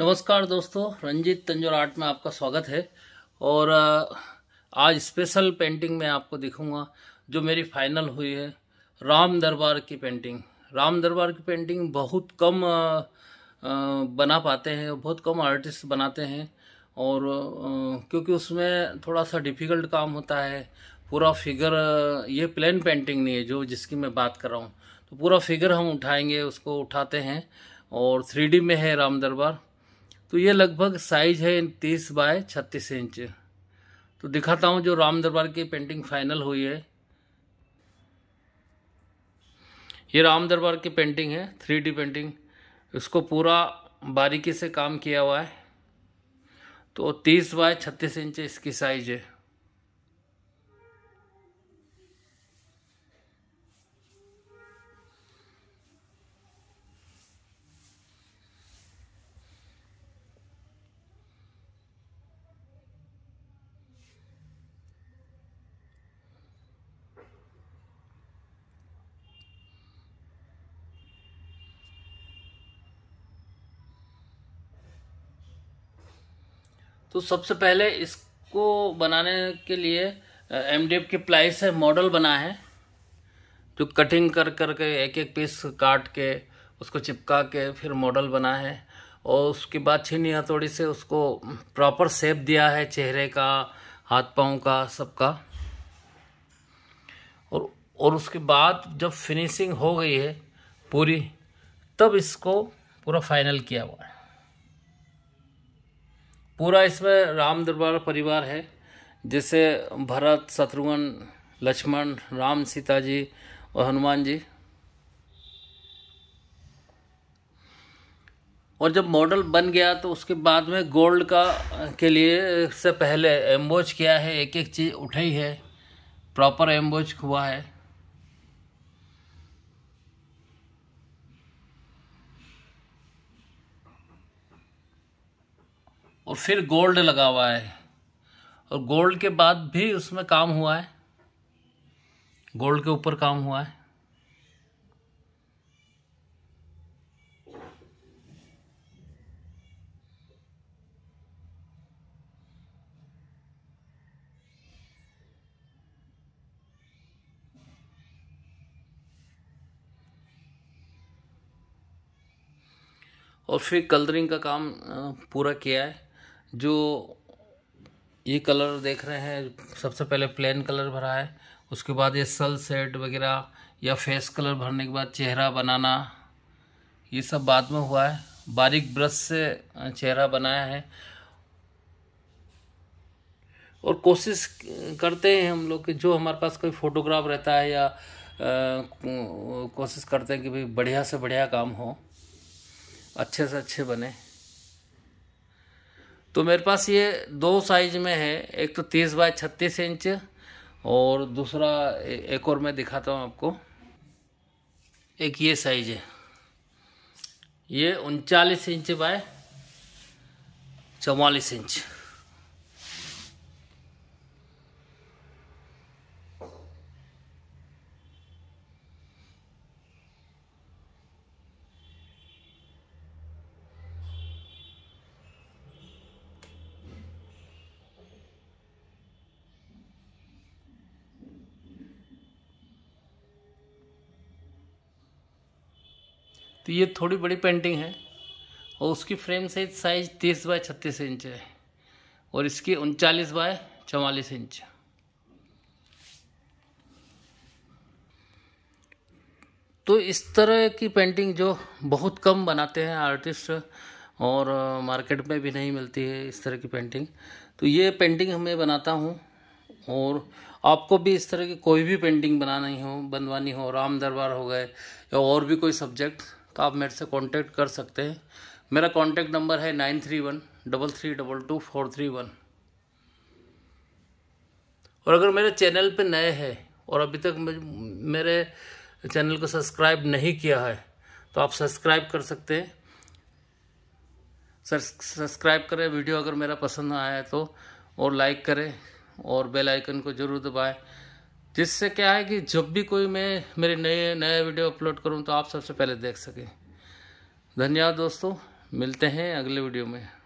नमस्कार दोस्तों रंजीत तंजोर आर्ट में आपका स्वागत है और आज स्पेशल पेंटिंग में आपको दिखूंगा जो मेरी फाइनल हुई है राम दरबार की पेंटिंग राम दरबार की पेंटिंग बहुत कम बना पाते हैं बहुत कम आर्टिस्ट बनाते हैं और क्योंकि उसमें थोड़ा सा डिफ़िकल्ट काम होता है पूरा फिगर ये प्लेन पेंटिंग नहीं है जो जिसकी मैं बात कर रहा हूँ तो पूरा फिगर हम उठाएंगे उसको उठाते हैं और थ्री में है राम दरबार तो ये लगभग साइज है तीस बाय छत्तीस इंच तो दिखाता हूँ जो राम दरबार की पेंटिंग फाइनल हुई है ये राम दरबार की पेंटिंग है थ्री डी पेंटिंग इसको पूरा बारीकी से काम किया हुआ है तो तीस बाय छत्तीस इंच इसकी साइज है तो सबसे पहले इसको बनाने के लिए एम डी एफ की प्लाई से मॉडल बना है जो कटिंग कर कर के एक एक पीस काट के उसको चिपका के फिर मॉडल बना है और उसके बाद छीनी हथौड़ी से उसको प्रॉपर सेप दिया है चेहरे का हाथ पाँव का सबका और और उसके बाद जब फिनिशिंग हो गई है पूरी तब इसको पूरा फाइनल किया हुआ है पूरा इसमें राम दरबार परिवार है जिसे भरत शत्रुघ्न लक्ष्मण राम सीता जी और हनुमान जी और जब मॉडल बन गया तो उसके बाद में गोल्ड का के लिए से पहले एम्बोज किया है एक एक चीज़ उठाई है प्रॉपर एम्बोज हुआ है और फिर गोल्ड लगा हुआ है और गोल्ड के बाद भी उसमें काम हुआ है गोल्ड के ऊपर काम हुआ है और फिर कलरिंग का काम पूरा किया है जो ये कलर देख रहे हैं सबसे पहले प्लेन कलर भरा है उसके बाद ये सल सेट वगैरह या फेस कलर भरने के बाद चेहरा बनाना ये सब बाद में हुआ है बारीक ब्रश से चेहरा बनाया है और कोशिश करते हैं हम लोग कि जो हमारे पास कोई फ़ोटोग्राफ रहता है या कोशिश करते हैं कि भाई बढ़िया से बढ़िया काम हो अच्छे से अच्छे बने तो मेरे पास ये दो साइज में है एक तो तीस बाय छत्तीस इंच और दूसरा एक और मैं दिखाता हूँ आपको एक ये साइज है ये उनचालीस इंच बाय चवालीस इंच तो ये थोड़ी बड़ी पेंटिंग है और उसकी फ्रेम साइज साइज तीस बाय छत्तीस इंच है और इसकी उनचालीस बाय चवालीस इंच तो इस तरह की पेंटिंग जो बहुत कम बनाते हैं आर्टिस्ट और मार्केट में भी नहीं मिलती है इस तरह की पेंटिंग तो ये पेंटिंग हमें बनाता हूँ और आपको भी इस तरह की कोई भी पेंटिंग बनानी हो बनवानी हो राम दरबार हो गए या और भी कोई सब्जेक्ट तो आप मेरे से कांटेक्ट कर सकते हैं मेरा कांटेक्ट नंबर है nine three one double three double two four three one और अगर मेरे चैनल पे नए हैं और अभी तक मेरे चैनल को सब्सक्राइब नहीं किया है तो आप सब्सक्राइब कर सकते हैं सब्सक्राइब करें वीडियो अगर मेरा पसंद आया है तो और लाइक करें और बेल आइकन को ज़रूर दबाएं जिससे क्या है कि जब भी कोई मैं मेरे नए नए वीडियो अपलोड करूँ तो आप सबसे पहले देख सकें धन्यवाद दोस्तों मिलते हैं अगले वीडियो में